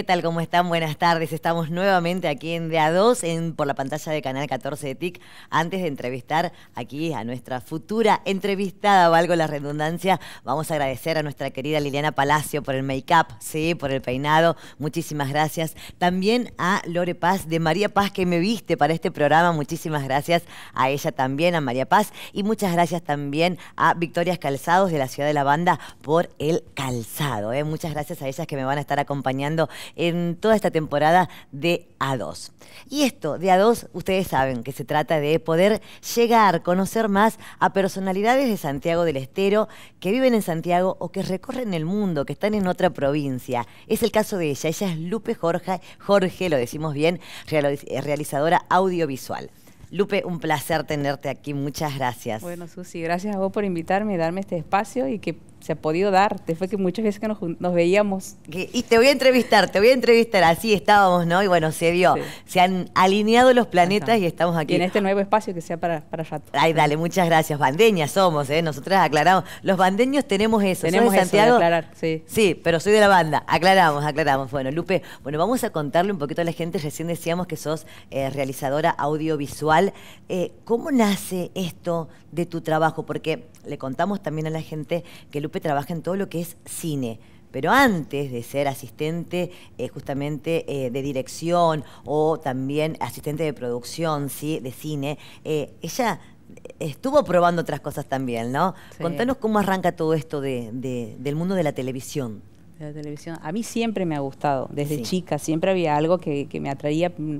¿Qué tal? ¿Cómo están? Buenas tardes. Estamos nuevamente aquí en DA2 en, por la pantalla de Canal 14 de TIC. Antes de entrevistar aquí a nuestra futura entrevistada, valgo la redundancia, vamos a agradecer a nuestra querida Liliana Palacio por el make-up, sí, por el peinado. Muchísimas gracias. También a Lore Paz de María Paz que me viste para este programa. Muchísimas gracias a ella también, a María Paz. Y muchas gracias también a Victorias Calzados de la Ciudad de la Banda por el calzado. ¿eh? Muchas gracias a ellas que me van a estar acompañando en toda esta temporada de A2. Y esto de A2, ustedes saben que se trata de poder llegar, conocer más a personalidades de Santiago del Estero que viven en Santiago o que recorren el mundo, que están en otra provincia. Es el caso de ella. Ella es Lupe Jorge, Jorge lo decimos bien, eh, realizadora audiovisual. Lupe, un placer tenerte aquí, muchas gracias. Bueno, Susi, gracias a vos por invitarme y darme este espacio y que se ha podido dar. fue que muchas veces que nos, veíamos. Y te voy a entrevistar, te voy a entrevistar. Así estábamos, ¿no? Y bueno, se dio, Se han alineado los planetas y estamos aquí. en este nuevo espacio que sea para, para rato. Ay, dale, muchas gracias. Bandeñas somos, ¿eh? Nosotras aclaramos. Los bandeños tenemos eso. Tenemos Santiago? Santiago? aclarar, sí. Sí, pero soy de la banda. Aclaramos, aclaramos. Bueno, Lupe, bueno, vamos a contarle un poquito a la gente. Recién decíamos que sos eh, realizadora audiovisual. Eh, ¿Cómo nace esto de tu trabajo? Porque le contamos también a la gente que Lupe trabaja en todo lo que es cine. Pero antes de ser asistente eh, justamente eh, de dirección o también asistente de producción ¿sí? de cine, eh, ella estuvo probando otras cosas también, ¿no? Contanos cómo arranca todo esto del mundo de la televisión. la televisión. A mí siempre me ha gustado, desde chica, siempre había algo que, me atraía mm,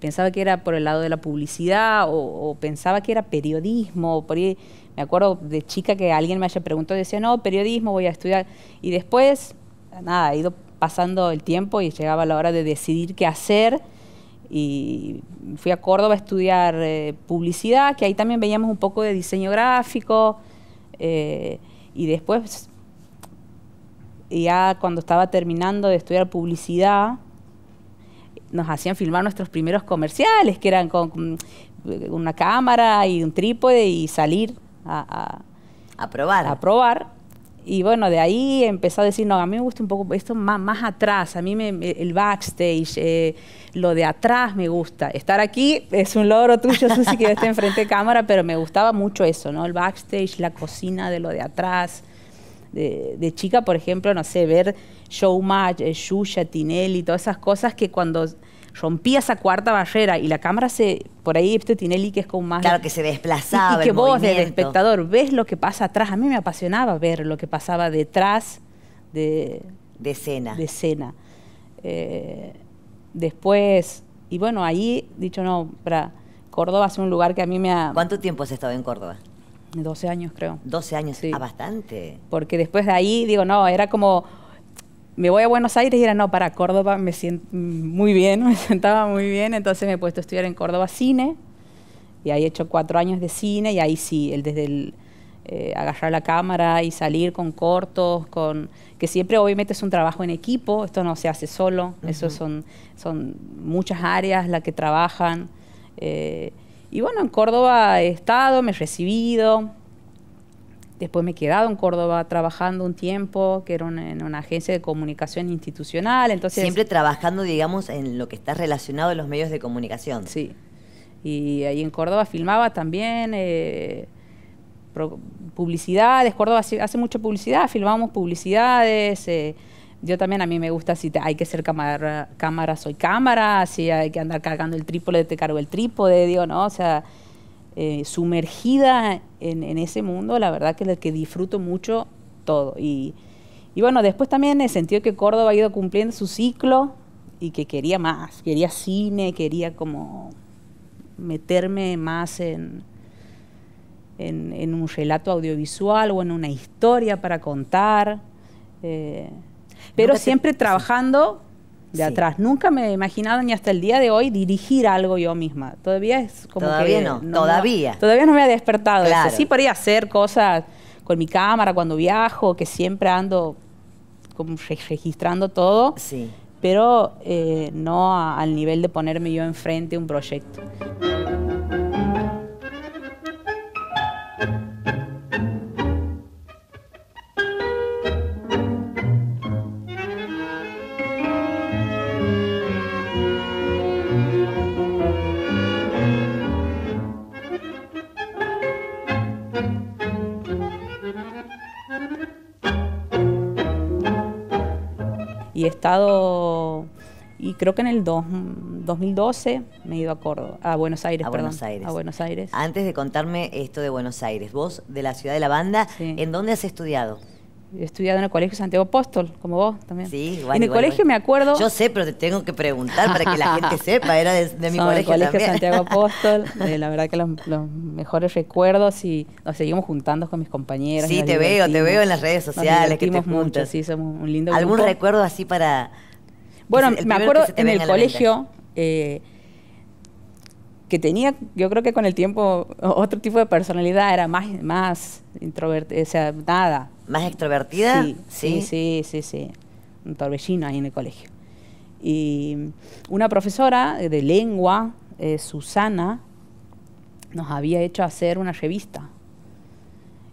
pensaba que era por el lado de la publicidad o, pensaba que era periodismo, por ahí me acuerdo de chica que alguien me haya preguntado, decía, no, periodismo, voy a estudiar. Y después, nada, ha ido pasando el tiempo y llegaba la hora de decidir qué hacer. Y fui a Córdoba a estudiar eh, publicidad, que ahí también veíamos un poco de diseño gráfico. Eh, y después, ya cuando estaba terminando de estudiar publicidad, nos hacían filmar nuestros primeros comerciales, que eran con una cámara y un trípode y salir a, probar. A probar. Y bueno, de ahí empezó a decir, no, a mí me gusta un poco esto más, más atrás, a mí el backstage, eh, lo de atrás me gusta. Estar aquí es un logro tuyo, Susi, que esté enfrente de cámara, pero me gustaba mucho eso, ¿no? El backstage, la cocina de lo de atrás. De, chica, por ejemplo, no sé, ver Showmatch, eh, Tinelli, todas esas cosas que cuando rompí esa cuarta barrera y la cámara se, por ahí este Tinelli que es como más... Claro, que se desplazaba. Y, y que vos, del espectador, ves lo que pasa atrás. A mí me apasionaba ver lo que pasaba detrás de... De escena. De escena. Eh, después, y bueno, ahí, dicho no, para Córdoba es un lugar que a mí me ha... ¿Cuánto tiempo has estado en Córdoba? 12 años, creo. 12 años, sí. Ah, bastante. Porque después de ahí, digo, no, era como me voy a Buenos Aires y era, no, para Córdoba me siento muy bien, me sentaba muy bien, entonces me he puesto a estudiar en Córdoba cine, y ahí he hecho cuatro años de cine, y ahí sí, el, desde el eh, agarrar la cámara y salir con cortos, con que siempre obviamente es un trabajo en equipo, esto no se hace solo, son, son muchas áreas las que trabajan. Eh, y bueno, en Córdoba he estado, me he recibido, Después me he quedado en Córdoba trabajando un tiempo, que era en una agencia de comunicación institucional. Entonces, Siempre trabajando, digamos, en lo que está relacionado a los medios de comunicación. Sí. Y ahí en Córdoba filmaba también eh, publicidades. Córdoba hace, mucha publicidad, filmamos publicidades. Eh, yo también a mí me gusta si te, hay que ser cámara, cámara soy cámara, si hay que andar cargando el trípode, te cargo el trípode, digo, ¿no? O sea, eh, sumergida en, ese mundo, la verdad que es el que disfruto mucho todo. Y, bueno, después también he sentido que Córdoba ha ido cumpliendo su ciclo y que quería más, quería cine, quería como meterme más en, un relato audiovisual o en una historia para contar, eh, pero siempre trabajando de atrás. Nunca me he imaginado ni hasta el día de hoy dirigir algo yo misma. Todavía es como que... No, todavía Todavía no me ha despertado Sí podría hacer cosas con mi cámara cuando viajo, que siempre ando como registrando todo. Sí. Pero eh, no al nivel de ponerme yo enfrente un proyecto. y he estado, y creo que en el 2012 me he ido a Córdoba, a Buenos Aires, a Buenos Aires. a Buenos Aires. Antes de contarme esto de Buenos Aires, vos de la ciudad de la banda, ¿en dónde has estudiado? he estudiado en el Colegio Santiago Apóstol, como vos también. Sí, igual, En el colegio me acuerdo... Yo sé, pero te tengo que preguntar para que la gente sepa, era de, mi colegio El Colegio Santiago Apóstol, eh, la verdad que los, mejores recuerdos y nos seguimos juntando con mis compañeros. Sí, te veo, te veo en las redes sociales. Nos que te mucho, sí, somos un lindo ¿Algún recuerdo así para... Bueno, me acuerdo en el colegio... Eh, que tenía, yo creo que con el tiempo, otro tipo de personalidad, era más, más introvertida, o sea, nada. ¿Más extrovertida? Sí, sí, sí, sí, Un torbellino ahí en el colegio. Y una profesora de lengua, eh, Susana, nos había hecho hacer una revista.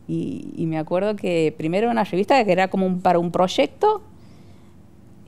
Y, me acuerdo que primero una revista que era como para un proyecto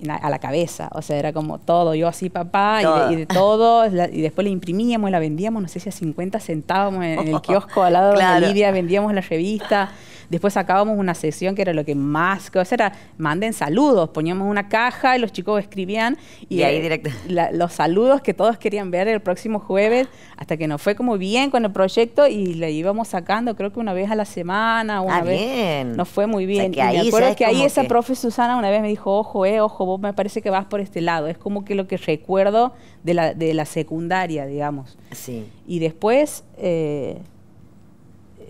a la cabeza, o sea, era como todo, yo así papá, Y, de, todo, y después la imprimíamos, la vendíamos, no sé si a 50 centavos en, el kiosco al lado de de Lidia, vendíamos la revista, después sacábamos una sesión que era lo que más, o sea, era, manden saludos, poníamos una caja y los chicos escribían y, ahí eh, directo. los saludos que todos querían ver el próximo jueves, hasta que nos fue como bien con el proyecto y le íbamos sacando, creo que una vez a la semana, una ah, vez, nos fue muy bien. y me acuerdo que ahí esa profe Susana una vez me dijo, ojo, eh, ojo, me parece que vas por este lado. Es como que lo que recuerdo de la, de la secundaria, digamos. Sí. Y después eh,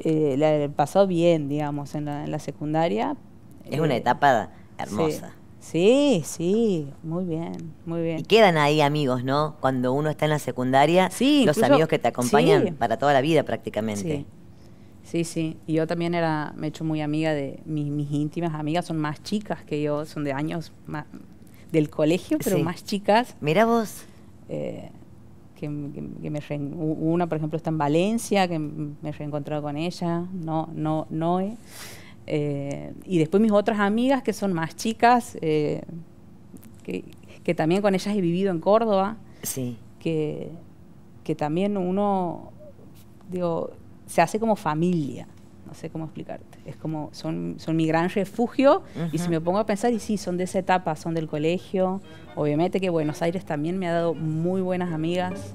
eh, le pasó bien, digamos, en la, secundaria. Es una eh, etapa hermosa. Sí. sí. muy bien, muy bien. Y quedan ahí amigos, ¿no? Cuando uno está en la secundaria, los amigos que te acompañan para toda la vida prácticamente. Sí, sí. Y yo también era, me he hecho muy amiga de mis, íntimas amigas, son más chicas que yo, son de años del colegio, pero más chicas. Mira vos. Eh, que, que, me una, por ejemplo, está en Valencia, que me he reencontrado con ella, no, no, no eh. Eh, y después mis otras amigas que son más chicas, eh, que, también con ellas he vivido en Córdoba. Sí. Que, que también uno, digo, se hace como familia. No sé cómo explicarte. Es como, son, son mi gran refugio. Y si me pongo a pensar, y sí, son de esa etapa, son del colegio. Obviamente que Buenos Aires también me ha dado muy buenas amigas.